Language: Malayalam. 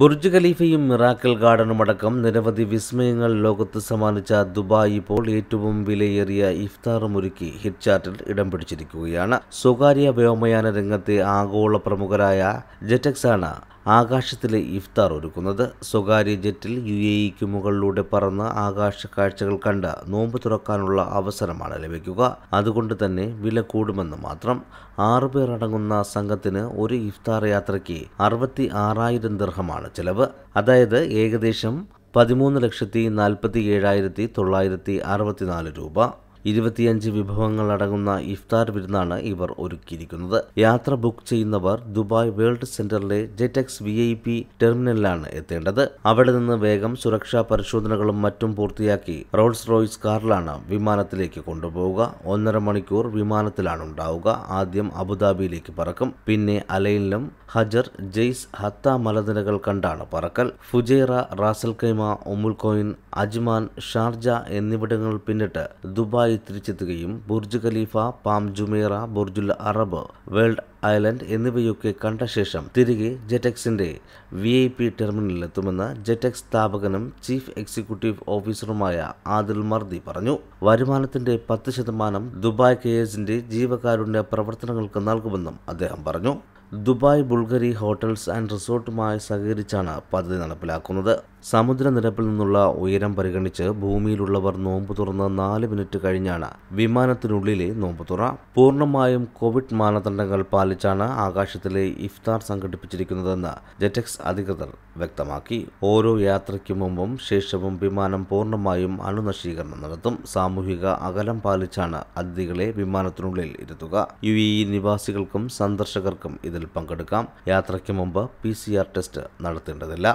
ബുർജ് ഖലീഫയും മിറാക്കൽ ഗാർഡനും അടക്കം നിരവധി വിസ്മയങ്ങൾ ലോകത്ത് സമ്മാനിച്ച ദുബായ് ഇപ്പോൾ ഏറ്റവും വിലയേറിയ ഇഫ്താറുമൊരുക്കി ഹിറ്റ് ചാർട്ടിൽ ഇടം പിടിച്ചിരിക്കുകയാണ് സ്വകാര്യ വ്യോമയാന രംഗത്തെ ആഗോള പ്രമുഖരായ ജെറ്റക്സാണ് ആകാശത്തിലെ ഇഫ്താർ ഒരുക്കുന്നത് സ്വകാര്യ ജെറ്റിൽ യു എ ഇക്ക് മുകളിലൂടെ പറന്ന് ആകാശ കാഴ്ചകൾ കണ്ട് നോമ്പ് തുറക്കാനുള്ള അവസരമാണ് ലഭിക്കുക അതുകൊണ്ട് തന്നെ വില കൂടുമെന്ന് മാത്രം ആറുപേർ അടങ്ങുന്ന സംഘത്തിന് ഒരു ഇഫ്താർ യാത്രയ്ക്ക് അറുപത്തി ആറായിരം ദീർഘമാണ് ചെലവ് അതായത് ഏകദേശം പതിമൂന്ന് ലക്ഷത്തി നാൽപ്പത്തി ഏഴായിരത്തി തൊള്ളായിരത്തി അറുപത്തിനാല് രൂപ ഇരുപത്തിയഞ്ച് വിഭവങ്ങൾ അടങ്ങുന്ന ഇഫ്താർ വിരുന്നാണ് ഇവർ ഒരുക്കിയിരിക്കുന്നത് യാത്ര ബുക്ക് ചെയ്യുന്നവർ ദുബായ് വേൾഡ് സെന്ററിലെ ജെറ്റെക്സ് വി ഐ പി ടെർമിനലിലാണ് എത്തേണ്ടത് അവിടെ നിന്ന് വേഗം സുരക്ഷാ പരിശോധനകളും മറ്റും പൂർത്തിയാക്കി റോൾസ് റോയ്സ് കാറിലാണ് വിമാനത്തിലേക്ക് കൊണ്ടുപോവുക ഒന്നര മണിക്കൂർ വിമാനത്തിലാണ് ഉണ്ടാവുക ആദ്യം അബുദാബിയിലേക്ക് പറക്കും പിന്നെ അലൈനിലും ഹജർ ജെയ്സ് ഹത്ത മലനിരകൾ കണ്ടാണ് പറക്കൽ Fujairah ras al Khaimah umm al Quwain Ajman Sharjah എന്നിവിടങ്ങൾ പിന്നിട്ട് ദുബായ് തിരിച്ചെത്തുകയും Burj Khalifa Palm Jumeirah burj al Arab World Island എന്നിവയൊക്കെ കണ്ട ശേഷം തിരികെ ജെറ്റെക്സിന്റെ വി ഐ പി ടെർമിനലിലെത്തുമെന്ന് ജെറ്റെക്സ് സ്ഥാപകനും ചീഫ് എക്സിക്യൂട്ടീവ് ഓഫീസറുമായ ആദിൽ മർദി പറഞ്ഞു വരുമാനത്തിന്റെ പത്ത് ശതമാനം ദുബായ് കെയേഴ്സിന്റെ ജീവകാരുണ്യ പ്രവർത്തനങ്ങൾക്ക് നൽകുമെന്നും അദ്ദേഹം പറഞ്ഞു ദുബായ് ബുൾഗറി ഹോട്ടൽസ് ആൻഡ് റിസോർട്ടുമായി സഹകരിച്ചാണ് പദ്ധതി നടപ്പിലാക്കുന്നത് സമുദ്രനിരപ്പിൽ നിന്നുള്ള ഉയരം പരിഗണിച്ച് ഭൂമിയിലുള്ളവർ നോമ്പ് തുറന്ന് നാല് മിനിറ്റ് കഴിഞ്ഞാണ് വിമാനത്തിനുള്ളിലെ നോമ്പ് തുറ പൂർണ്ണമായും കോവിഡ് മാനദണ്ഡങ്ങൾ പാലിച്ചു പാലിച്ചാണ് ആകാശത്തിലെ ഇഫ്താർ സംഘടിപ്പിച്ചിരിക്കുന്നതെന്ന് ജെറ്റെക്സ് അധികൃതർ വ്യക്തമാക്കി ഓരോ യാത്രയ്ക്കു മുമ്പും ശേഷവും വിമാനം പൂർണ്ണമായും അണുനശീകരണം നടത്തും സാമൂഹിക അകലം പാലിച്ചാണ് അതിഥികളെ വിമാനത്തിനുള്ളിൽ ഇരുത്തുക യു ഇ നിവാസികൾക്കും സന്ദർശകർക്കും ഇതിൽ പങ്കെടുക്കാം യാത്രയ്ക്ക് മുമ്പ് പി ടെസ്റ്റ് നടത്തേണ്ടതില്ല